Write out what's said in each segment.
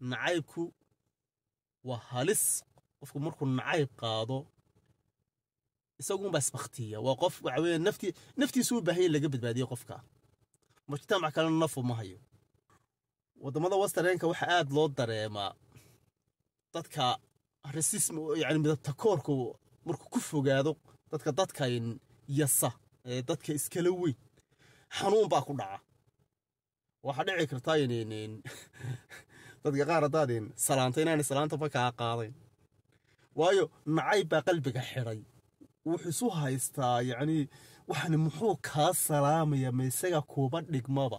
نعيبكو وهالس قفك مركو نعيب قادو يسوقون بس بختية وقف وعوين نفتي نفتي سوي بهي اللي قبت بادي قفكا مجتمع كان النف وما هيو وده ماذا وسترينك وحقاد لود دريما تدكا رسيسم يعني بدا تكوركو مركو كفو قادو تدكا تدكا ين يسا تدكا اسكالوي حنون باكو دعا وحدعي كرتاي نين dadka qaar haddaadin salaanta inaana salaantaba kaa qaadayn waayo nacayb baa qalbiga xidhay wuxuu isu haystaa yacnii waxani muxuu kaa salaamaya ma isaga kuuba dhigmaba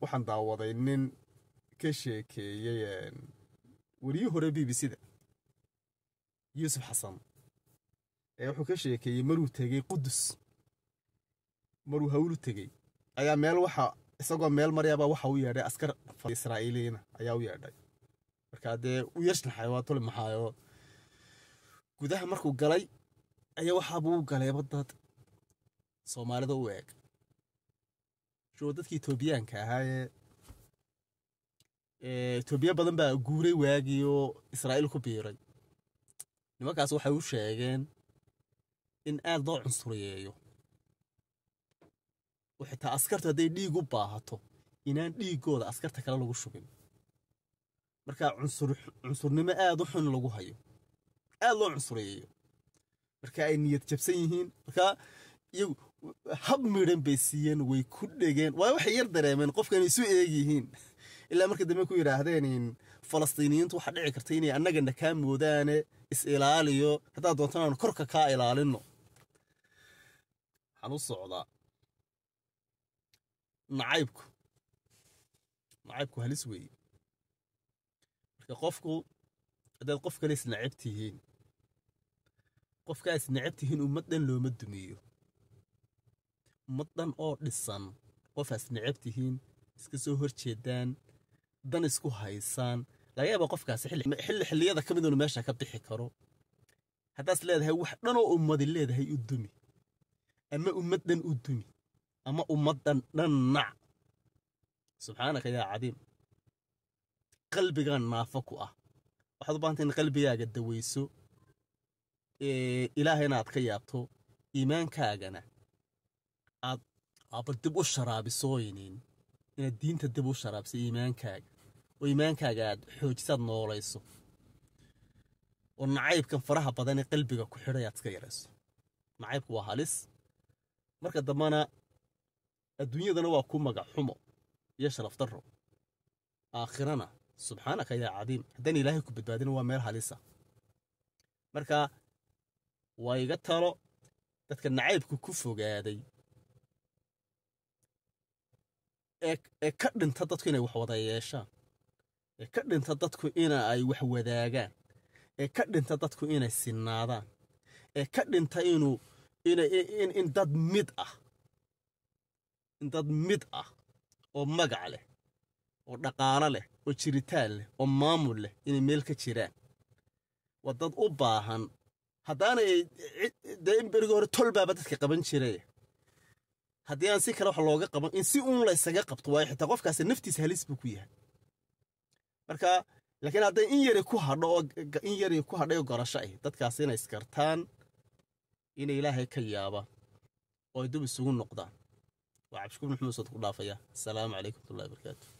waxaan daawaday nin ka sheekeeyey weriyo hore b b c da yuusuf xasan ee wuxuu ka sheekeeyey maruu tegey qudus maruu hawlu tegey ayaa meel waxa isagoo meel maryaaba waxa u yeedhay askar israa'iiliyiina ayaa u yeedhay markaa dee u yashnaxay waa tuli maxaayoo gudaha markuu galay ayaa waxaabuu u galeeba soomaalida u eeg jo dadkii etoobiyaanka ahaayee etoobiya badan baa guuray waagiioo israa'iil ku biiray nimankaas waxay u sheegeen in aad loo cunsuriyeeyo xitaa askartu hadday dhiig u baahato inaan dhiiggooda askarta kale lagu shubin markaa cunsurnimo aad u xun lagu hayo aad loo cunsureeyayo marka ay niyad jabsan yihiin markaa iyagu hab midhan bay siiyeen way ku dhegeen waa waxay yar dareemeen qofkan isu eegyihiin ilaa marka dambe ku yidhaahdeen falastiiniyiintu waxa dhici karta inay annagana kaa moodaane is ilaaliyo haddaad doontan korka kaa ilaalinno waxaan socdaa nacaybku nacaybku halis weeye marka qofku haddaad qof kale isnacab tihiin qofkaa isnacab tihiin ummad dhan looma dumiyo ummad dhan oo dhisan qof asnacab tihiin iska soo hor jeedaan dan isku haysaan laga yaaba qofkaasi xilliyada ka miduna meesha ka bixi karo haddaas leedahay wax dhanoo ummadi leedahay u dumi ama ummad dhan u dumi ama ummaddan dhannac subxaanaka yaa cadiim qalbigan naafo ku ah waxaad u bahantay in qalbigaaga dawayso ilaah inaad ka yaabto iimaankaagana aad aaba dib u sharaabisooynin inaad diinta dib u sharaabisa iimaankaaga oo iimaankaaga aad xoojisaad noolayso oo nacaybkan faraha badan ee qalbiga ku xidhay aad iska yarayso nacaybku waa halis marka dambana adduunyadana waa ku magaxumo iyo sharaf darro aakhirana subxaanaka yaa cadiim haddaan ilaahay ku badbaadina waa meel halisa marka waa iga talo dadka nacaybka ku fogaaday ee ka dhinta dadku inay waxwada yeeshaan ee ka dhinta dadku in ay wax wadaagaan ee ka dhinta dadku inay sinnaadaan ee ka dhinta inuu in dad mid ah dad mid ah oo magac leh oo dhaqaalo leh oo jiritaan leh oo maamul leh inay meel ka jiraan waa dad u baahan haddaana dee hore tolbaaba dadka qaban jiraya haddii aan si kale wax looga qaban in si uun la qabto waayo xitaa qofkaasi naftiisa halis buu ku yahay marka laakiin hadday in yari ku hadho oo in yari ku hadhay oo garasho ah dadkaasi inay iskartaan inay ilaahay ka yaabaan oo ay dub isugu noqdaan وعبشكم محمود صدق الله السلام عليكم ورحمه الله وبركاته